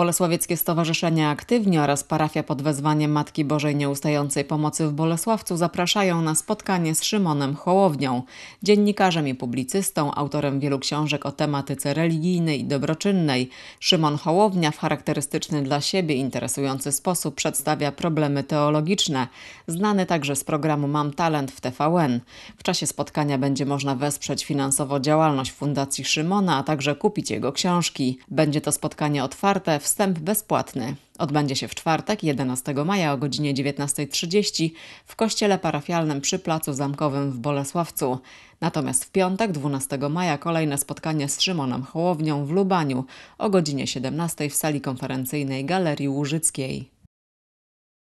Bolesławieckie Stowarzyszenie Aktywni oraz parafia pod wezwaniem Matki Bożej Nieustającej Pomocy w Bolesławcu zapraszają na spotkanie z Szymonem Hołownią, dziennikarzem i publicystą, autorem wielu książek o tematyce religijnej i dobroczynnej. Szymon Hołownia w charakterystyczny dla siebie interesujący sposób przedstawia problemy teologiczne, znany także z programu Mam Talent w TVN. W czasie spotkania będzie można wesprzeć finansowo działalność Fundacji Szymona, a także kupić jego książki. Będzie to spotkanie otwarte w Wstęp bezpłatny. Odbędzie się w czwartek, 11 maja o godzinie 19.30 w kościele parafialnym przy Placu Zamkowym w Bolesławcu. Natomiast w piątek, 12 maja, kolejne spotkanie z Szymonem Hołownią w Lubaniu o godzinie 17 w sali konferencyjnej Galerii Łużyckiej.